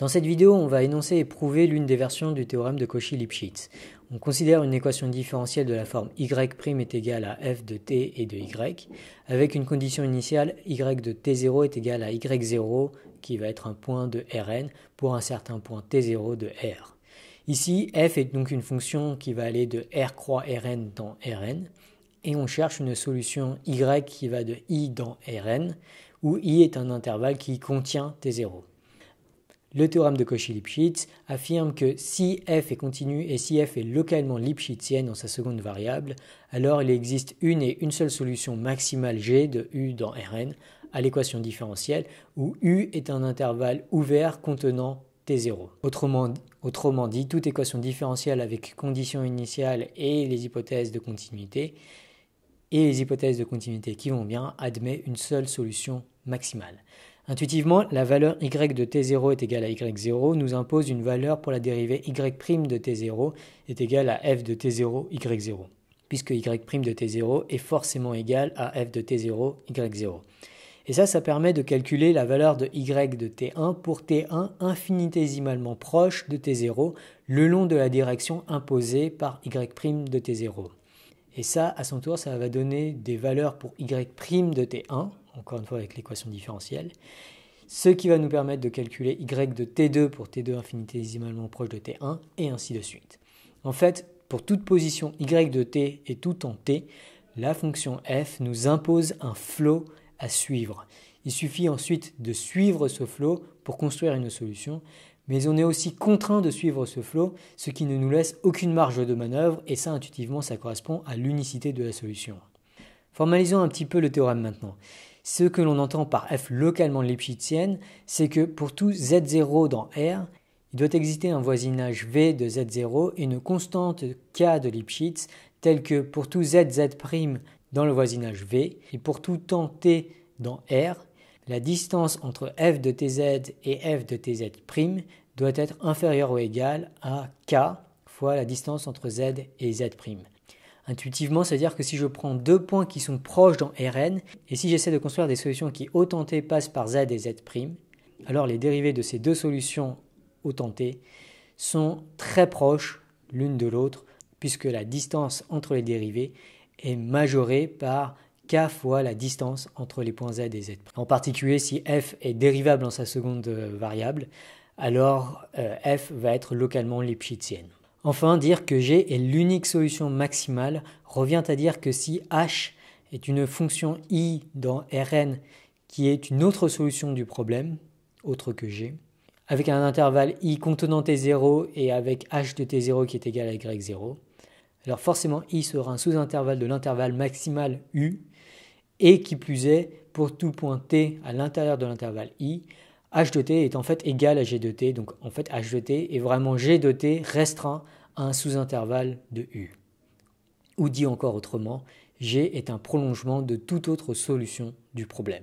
Dans cette vidéo, on va énoncer et prouver l'une des versions du théorème de Cauchy-Lipschitz. On considère une équation différentielle de la forme y' est égale à f de t et de y, avec une condition initiale y de t0 est égale à y0, qui va être un point de Rn, pour un certain point t0 de R. Ici, f est donc une fonction qui va aller de R croix Rn dans Rn, et on cherche une solution y qui va de i dans Rn, où i est un intervalle qui contient t0. Le théorème de Cauchy-Lipschitz affirme que si f est continue et si f est localement lipschitzienne dans sa seconde variable, alors il existe une et une seule solution maximale g de u dans Rn à l'équation différentielle où u est un intervalle ouvert contenant t0. Autrement, dit, toute équation différentielle avec conditions initiales et les hypothèses de continuité et les hypothèses de continuité qui vont bien admet une seule solution maximale. Intuitivement, la valeur y de t0 est égale à y0 nous impose une valeur pour la dérivée y' de t0 est égale à f de t0 y0, puisque y' de t0 est forcément égale à f de t0 y0. Et ça, ça permet de calculer la valeur de y de t1 pour t1 infinitésimalement proche de t0 le long de la direction imposée par y' de t0. Et ça, à son tour, ça va donner des valeurs pour y' de t1 encore une fois avec l'équation différentielle, ce qui va nous permettre de calculer y de t2 pour t2 infinitésimalement proche de t1, et ainsi de suite. En fait, pour toute position y de t et tout en t, la fonction f nous impose un flot à suivre. Il suffit ensuite de suivre ce flot pour construire une solution, mais on est aussi contraint de suivre ce flot, ce qui ne nous laisse aucune marge de manœuvre, et ça intuitivement ça correspond à l'unicité de la solution. Formalisons un petit peu le théorème maintenant. Ce que l'on entend par f localement lipschitzienne, c'est que pour tout z0 dans R, il doit exister un voisinage V de z0 et une constante k de Lipschitz, telle que pour tout zz' dans le voisinage V et pour tout temps t dans R, la distance entre f de tz et f de tz' doit être inférieure ou égale à k fois la distance entre z et z'. Intuitivement, cest à dire que si je prends deux points qui sont proches dans Rn, et si j'essaie de construire des solutions qui au t passent par z et z', alors les dérivés de ces deux solutions au t sont très proches l'une de l'autre, puisque la distance entre les dérivés est majorée par k fois la distance entre les points z et z'. En particulier, si f est dérivable dans sa seconde euh, variable, alors euh, f va être localement lipschitzienne. Enfin, dire que G est l'unique solution maximale revient à dire que si H est une fonction I dans Rn qui est une autre solution du problème, autre que G, avec un intervalle I contenant T0 et avec H de T0 qui est égal à Y0, alors forcément I sera un sous-intervalle de l'intervalle maximal U et qui plus est, pour tout point T à l'intérieur de l'intervalle I, H de t est en fait égal à g de t, donc en fait H de t est vraiment g t restreint à un sous-intervalle de U. Ou dit encore autrement, g est un prolongement de toute autre solution du problème.